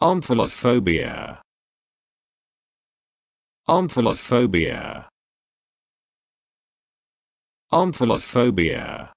Omphilophobia. Omphilophobia. Omphilophobia.